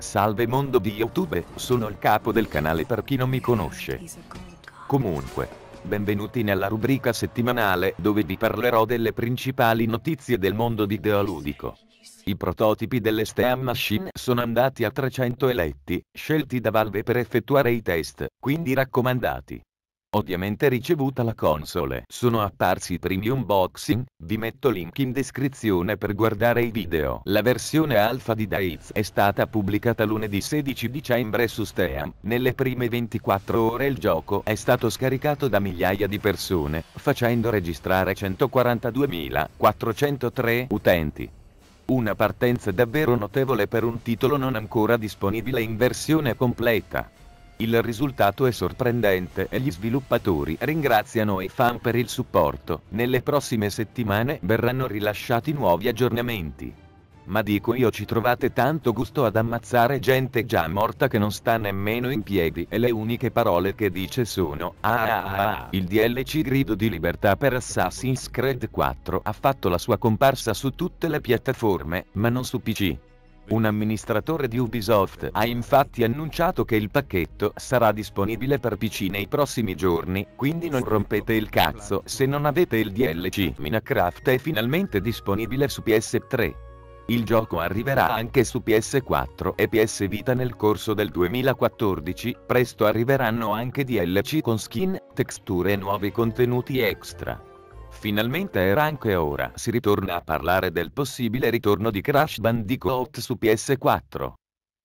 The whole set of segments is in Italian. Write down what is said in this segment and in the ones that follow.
Salve mondo di YouTube, sono il capo del canale per chi non mi conosce. Comunque, benvenuti nella rubrica settimanale dove vi parlerò delle principali notizie del mondo di Deoludico. I prototipi delle Steam Machine sono andati a 300 eletti, scelti da Valve per effettuare i test, quindi raccomandati. Ovviamente ricevuta la console. Sono apparsi i primi unboxing, vi metto link in descrizione per guardare i video. La versione alfa di Daiz è stata pubblicata lunedì 16 dicembre su Steam. Nelle prime 24 ore il gioco è stato scaricato da migliaia di persone, facendo registrare 142.403 utenti. Una partenza davvero notevole per un titolo non ancora disponibile in versione completa. Il risultato è sorprendente e gli sviluppatori ringraziano i fan per il supporto. Nelle prossime settimane verranno rilasciati nuovi aggiornamenti. Ma dico io ci trovate tanto gusto ad ammazzare gente già morta che non sta nemmeno in piedi e le uniche parole che dice sono ah ah ah, ah. Il DLC grido di libertà per Assassin's Creed 4 ha fatto la sua comparsa su tutte le piattaforme, ma non su PC. Un amministratore di Ubisoft ha infatti annunciato che il pacchetto sarà disponibile per PC nei prossimi giorni, quindi non rompete il cazzo se non avete il DLC. Minecraft è finalmente disponibile su PS3. Il gioco arriverà anche su PS4 e PS Vita nel corso del 2014, presto arriveranno anche DLC con skin, texture e nuovi contenuti extra. Finalmente era anche ora, si ritorna a parlare del possibile ritorno di Crash Bandicoot su PS4.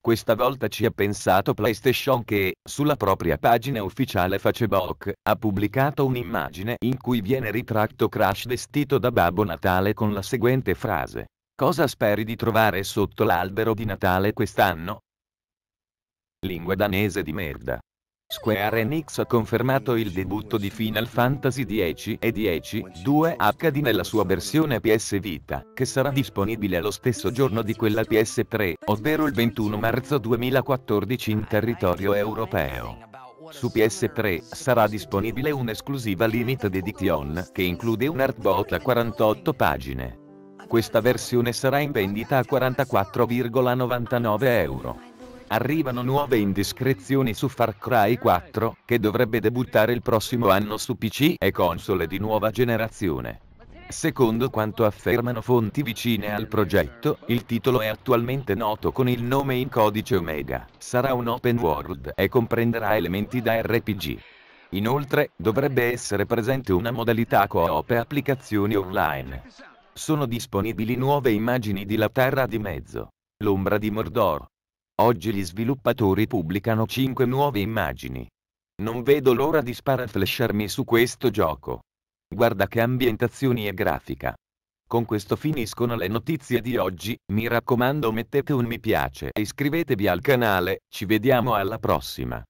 Questa volta ci ha pensato PlayStation che, sulla propria pagina ufficiale Facebook, ha pubblicato un'immagine in cui viene ritratto Crash vestito da Babbo Natale con la seguente frase. Cosa speri di trovare sotto l'albero di Natale quest'anno? Lingua danese di merda. Square Enix ha confermato il debutto di Final Fantasy X e X-2 HD nella sua versione PS Vita, che sarà disponibile lo stesso giorno di quella PS3, ovvero il 21 marzo 2014 in territorio europeo. Su PS3 sarà disponibile un'esclusiva limited edition che include un artbook a 48 pagine. Questa versione sarà in vendita a 44,99 euro. Arrivano nuove indiscrezioni su Far Cry 4, che dovrebbe debuttare il prossimo anno su PC e console di nuova generazione. Secondo quanto affermano fonti vicine al progetto, il titolo è attualmente noto con il nome in codice Omega, sarà un open world e comprenderà elementi da RPG. Inoltre, dovrebbe essere presente una modalità co-op e applicazioni online. Sono disponibili nuove immagini di La Terra di Mezzo, l'ombra di Mordor, Oggi gli sviluppatori pubblicano 5 nuove immagini. Non vedo l'ora di sparaflasharmi su questo gioco. Guarda che ambientazioni e grafica. Con questo finiscono le notizie di oggi, mi raccomando mettete un mi piace e iscrivetevi al canale, ci vediamo alla prossima.